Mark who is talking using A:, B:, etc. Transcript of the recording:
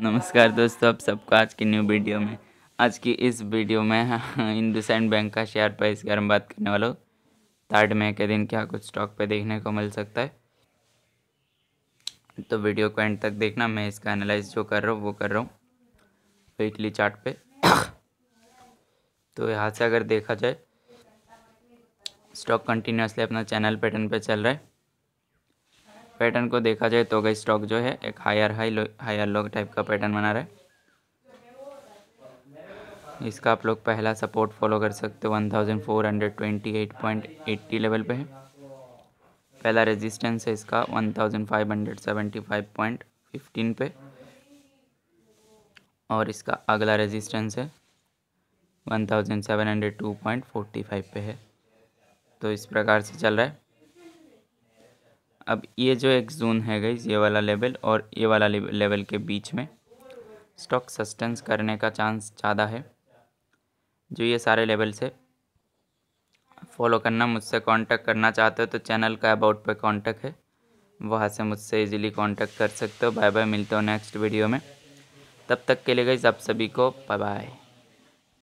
A: नमस्कार दोस्तों आप सबको आज की न्यू वीडियो में आज की इस वीडियो में इंडोसैंड बैंक का शेयर प्राइस के बारे में बात करने वाला हूँ थर्ड मे के दिन क्या कुछ स्टॉक पे देखने को मिल सकता है तो वीडियो को एंड तक देखना मैं इसका एनालाइज जो कर रहा हूँ वो कर रहा हूँ वीकली चार्ट पे तो यहाँ से अगर देखा जाए स्टॉक कंटिन्यूसली अपना चैनल पैटर्न पर चल रहा है पैटर्न को देखा जाए तो गई स्टॉक जो है एक higher high low higher low type का पैटर्न बना रहा है इसका आप लोग पहला सपोर्ट फॉलो कर सकते हो one thousand four hundred twenty eight point eighty level पे है पहला रेजिस्टेंस है इसका one thousand five hundred seventy five point fifteen पे और इसका अगला रेजिस्टेंस है वन पे है तो इस प्रकार से चल रहा है अब ये जो एक जोन है गई ये वाला लेवल और ये वाला लेवल के बीच में स्टॉक सस्टेंस करने का चांस ज़्यादा है जो ये सारे लेवल से फॉलो करना मुझसे कांटेक्ट करना चाहते हो तो चैनल का अबाउट पे कांटेक्ट है वहाँ से मुझसे इजीली कांटेक्ट कर सकते हो बाय बाय मिलते हो नेक्स्ट वीडियो में तब तक के लिए गई आप सभी को बाय बाय